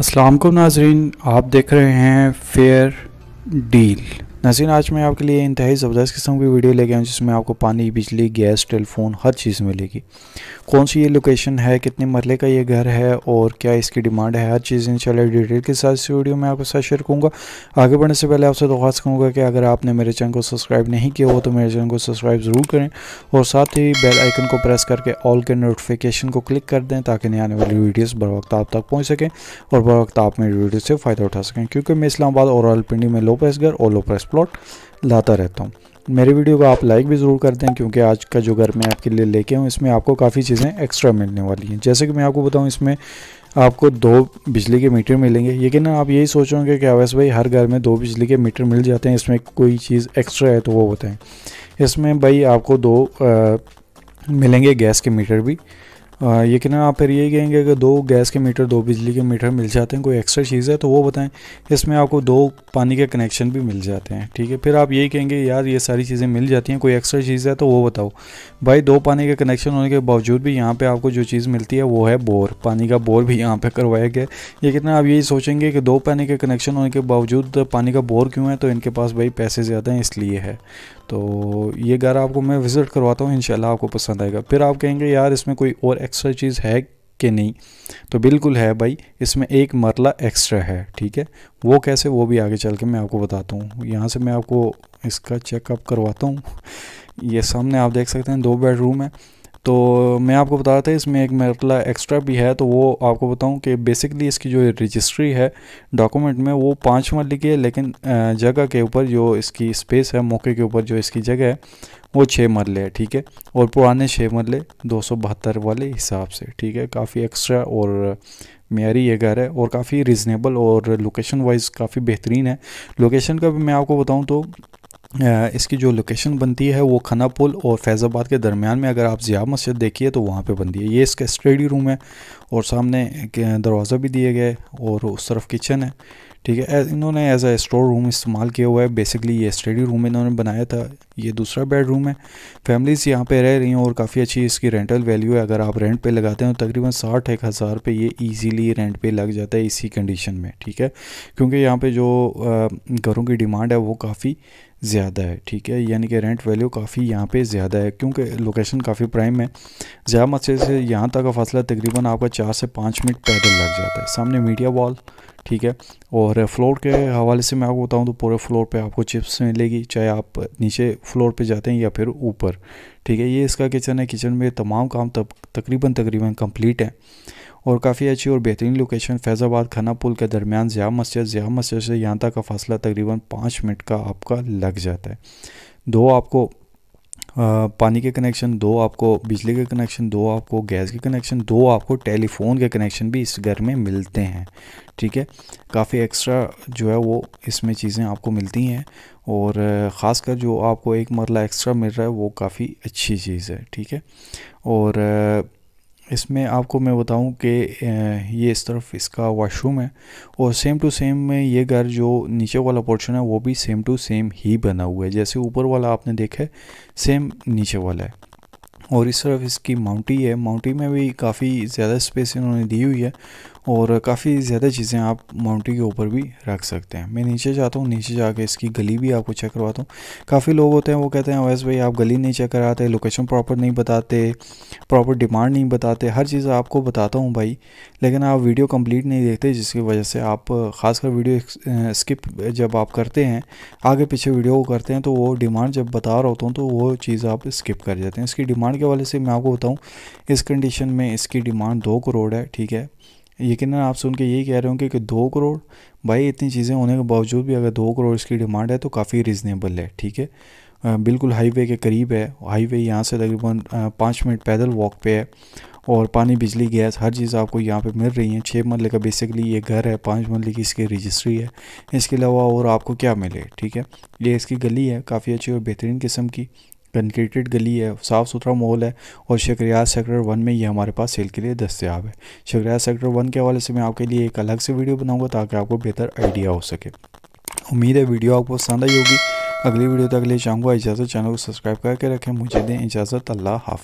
असलकुम नाजरीन आप देख रहे हैं फेयर डील नसीन आज मैं आपके लिए इंतहाई ज़बरदस्त किस्म की वीडियो लेके आऊँ जिसमें आपको पानी बिजली गैस टेलीफोन हर चीज़ मिलेगी कौन सी ये लोकेशन है कितने मरले का ये घर है और क्या इसकी डिमांड है हर चीज़ इंशाल्लाह डिटेल के साथ इस वीडियो में आपके साथ शेयर करूँगा आगे बढ़ने से पहले आपसे दरख्वास्त करूँगा कि अगर आपने मेरे चैनल को सब्सक्राइब नहीं किया हो तो मेरे चैनल को सब्सक्राइब ज़रूर करें और साथ ही बेल आइकन को प्रेस करके ऑल के नोटिफिकेशन को क्लिक कर दें ताकि नई आने वाली वीडियोज़ बर वक्त आप तक पहुँच सकें और बर वक्त आप मेरी वीडियो से फ़ायदा उठा सकें क्योंकि मैं इस्लामाबाद और अलपिंडी में लो प्रेस घर और लो प्रेस प्लॉट लाता रहता हूँ मेरे वीडियो को आप लाइक भी ज़रूर कर दें क्योंकि आज का जो घर मैं आपके लिए लेके हूँ इसमें आपको काफ़ी चीज़ें एक्स्ट्रा मिलने वाली हैं जैसे कि मैं आपको बताऊँ इसमें आपको दो बिजली के मीटर मिलेंगे लेकिन आप यही सोचोगे कि अवैस भाई हर घर में दो बिजली के मीटर मिल जाते हैं इसमें कोई चीज़ एक्स्ट्रा है तो वो बताएँ इसमें भाई आपको दो आ, मिलेंगे गैस के मीटर भी यकीन आप फिर यही कहेंगे कि दो गैस के मीटर दो बिजली के मीटर मिल जाते हैं कोई एक्स्ट्रा चीज़ है तो वो बताएं इसमें आपको दो पानी के कनेक्शन भी मिल जाते हैं ठीक है फिर आप यही कहेंगे यार ये सारी चीज़ें मिल जाती हैं कोई एक्स्ट्रा चीज़ है तो वो बताओ भाई दो पानी के कनेक्शन होने के बावजूद भी यहाँ पर आपको जो चीज़ मिलती है वो है बोर पानी का बोर भी यहाँ पर करवाया गया ये कितना आप यही सोचेंगे कि दो पानी के कनेक्शन होने के बावजूद पानी का बोर क्यों है तो इनके पास भाई पैसे ज़्यादा हैं इसलिए है तो ये घर आपको मैं विज़िट करवाता हूँ इन आपको पसंद आएगा फिर आप कहेंगे यार इसमें कोई और एक्स्ट्रा चीज़ है कि नहीं तो बिल्कुल है भाई इसमें एक मरला एक्स्ट्रा है ठीक है वो कैसे वो भी आगे चल के मैं आपको बताता हूँ यहाँ से मैं आपको इसका चेकअप करवाता हूँ ये सामने आप देख सकते हैं दो बेडरूम है तो मैं आपको बता रहा था इसमें एक मरतला एक्स्ट्रा भी है तो वो आपको बताऊं कि बेसिकली इसकी जो रजिस्ट्री है डॉक्यूमेंट में वो पाँच मरल की है लेकिन जगह के ऊपर जो इसकी स्पेस है मौके के ऊपर जो इसकी जगह है वो छः मरले है ठीक है और पुराने छः मरले दो वाले हिसाब से ठीक है काफ़ी एक्स्ट्रा और मेरी ये घर है और काफ़ी रिजनेबल और लोकेशन वाइज काफ़ी बेहतरीन है लोकेशन का भी मैं आपको बताऊँ तो इसकी जो लोकेशन बनती है वो खना पुल और फैज़ाबाद के दरमियान में अगर आप ज़िया मस्जिद देखिए तो वहाँ पे बनती है ये इसका स्टडी रूम है और सामने दरवाज़ा भी दिए गए और उस तरफ किचन है ठीक है इन्होंने एज ए स्टोर रूम इस्तेमाल किया हुआ है बेसिकली ये स्टडी रूम इन्होंने बनाया था ये दूसरा बेडरूम है फैमिलीज़ यहाँ पे रह रही हैं और काफ़ी अच्छी इसकी रेंटल वैल्यू है अगर आप रेंट पे लगाते हैं तो तकरीबन साठ एक हज़ार पे ये इजीली रेंट पे लग जाता है इसी कंडीशन में ठीक है क्योंकि यहाँ पर जो घरों की डिमांड है वो काफ़ी ज़्यादा है ठीक है यानी कि रेंट वैल्यू काफ़ी यहाँ पे ज़्यादा है क्योंकि लोकेशन काफ़ी प्राइम है ज़्यादा मच्छे से यहाँ तक का फासला तकरीबन आपका चार से पाँच मिनट पैदल लग जाता है सामने मीडिया वॉल ठीक है और फ्लोर के हवाले से मैं आपको बताऊँ तो पूरे फ्लोर पर आपको चिप्स मिलेगी चाहे आप नीचे फ्लोर पर जाते हैं या फिर ऊपर ठीक है ये इसका किचन है किचन में तमाम काम तब तकरीबन तकरीबन कंप्लीट है और काफ़ी अच्छी और बेहतरीन लोकेशन फैज़ाबाद खाना पुल के दरमियान ज़िया मस्जिद ज़िया मस्जिद से यहाँ तक का फासला तकरीबन पाँच मिनट का आपका लग जाता है दो आपको आ, पानी के कनेक्शन दो आपको बिजली के कनेक्शन दो आपको गैस के कनेक्शन दो आपको टेलीफोन के कनेक्शन भी इस घर में मिलते हैं ठीक है काफ़ी एक्स्ट्रा जो है वो इसमें चीज़ें आपको मिलती हैं और ख़ासकर जो आपको एक मरला एक्स्ट्रा मिल रहा है वो काफ़ी अच्छी चीज़ है ठीक है और इसमें आपको मैं बताऊं कि ये इस तरफ इसका वॉशरूम है और सेम टू सेम में ये घर जो नीचे वाला पोर्शन है वो भी सेम टू सेम ही बना हुआ है जैसे ऊपर वाला आपने देखा है सेम नीचे वाला है और इस तरफ इसकी माउंटी है माउंटी में भी काफ़ी ज़्यादा स्पेस इन्होंने दी हुई है और काफ़ी ज़्यादा चीज़ें आप माउंटी के ऊपर भी रख सकते हैं मैं नीचे जाता हूँ नीचे जाके इसकी गली भी आपको चेक करवाता हूँ काफ़ी लोग होते हैं वो कहते हैं ओएस भाई आप गली नहीं चेक कराते लोकेशन प्रॉपर नहीं बताते प्रॉपर डिमांड नहीं बताते हर चीज़ आपको बताता हूँ भाई लेकिन आप वीडियो कम्प्लीट नहीं देखते जिसकी वजह से आप खासकर वीडियो स्किप जब आप करते हैं आगे पीछे वीडियो को करते हैं तो वो डिमांड जब बता रहा होता हूँ तो वो चीज़ आप स्किप कर जाते हैं इसकी डिमांड के वाले से मैं आपको बताऊँ इस कंडीशन में इसकी डिमांड दो करोड़ है ठीक है यकीन आप सुन के यही कह रहे होंगे कि दो करोड़ भाई इतनी चीज़ें होने के बावजूद भी अगर दो करोड़ इसकी डिमांड है तो काफ़ी रिजनेबल है ठीक है बिल्कुल हाईवे के करीब है हाईवे यहाँ से तकरीबन पाँच मिनट पैदल वॉक पे है और पानी बिजली गैस हर चीज़ आपको यहाँ पे मिल रही है छः मरल का बेसिकली ये घर है पाँच मरल की इसकी रजिस्ट्री है इसके अलावा और आपको क्या मिले ठीक है ये इसकी गली है काफ़ी अच्छी और बेहतरीन किस्म की पेनकेटेड गली है साफ़ सुथरा माहौल है और शकरिया सेक्टर वन में ये हमारे पास सेल के लिए दस्तियाब है शकरिया सेक्टर वन के हवाले से मैं आपके लिए एक अलग से वीडियो बनाऊँगा ताकि आपको बेहतर आइडिया हो सके उम्मीद है वीडियो आपको पसंद आई होगी अगली वीडियो तक ले जाऊँगा इजाज़त चैनल को सब्सक्राइब करके रखें मुझे दें इजाज़त अल्लाह हाफि